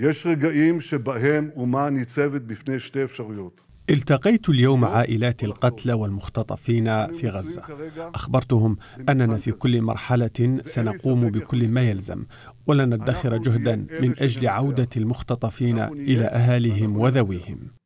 יש רגעים שבהם אומה ניצבת בפני שתי אפשרויות. التقيت اليوم عائلات القتلى والمختطفين في غزة أخبرتهم أننا في كل مرحلة سنقوم بكل ما يلزم ولن ندخر جهدا من أجل عودة المختطفين إلى أهاليهم وذويهم